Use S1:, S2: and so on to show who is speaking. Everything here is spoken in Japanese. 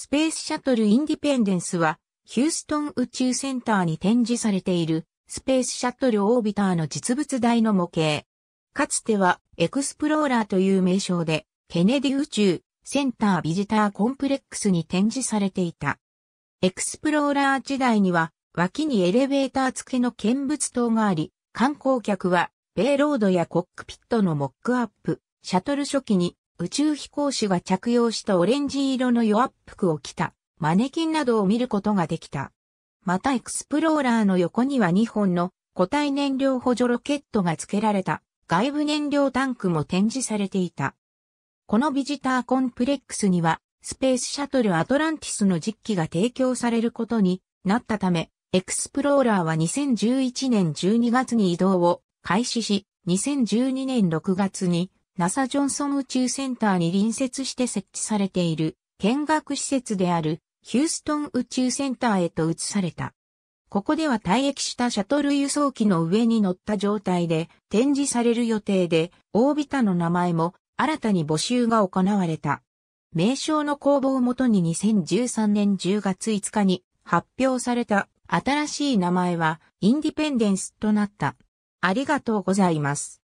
S1: スペースシャトルインディペンデンスは、ヒューストン宇宙センターに展示されている、スペースシャトルオービターの実物大の模型。かつては、エクスプローラーという名称で、ケネディ宇宙センタービジターコンプレックスに展示されていた。エクスプローラー時代には、脇にエレベーター付きの見物灯があり、観光客は、ベイロードやコックピットのモックアップ、シャトル初期に宇宙飛行士が着用したオレンジ色の弱っ服を着たマネキンなどを見ることができた。またエクスプローラーの横には2本の固体燃料補助ロケットが付けられた外部燃料タンクも展示されていた。このビジターコンプレックスにはスペースシャトルアトランティスの実機が提供されることになったため、エクスプローラーは2011年12月に移動を開始し、2012年6月に NASA ジョンソン宇宙センターに隣接して設置されている見学施設であるヒューストン宇宙センターへと移された。ここでは退役したシャトル輸送機の上に乗った状態で展示される予定で、オービタの名前も新たに募集が行われた。名称の公募をもとに2013年10月5日に発表された新しい名前はインディペンデンスとなった。ありがとうございます。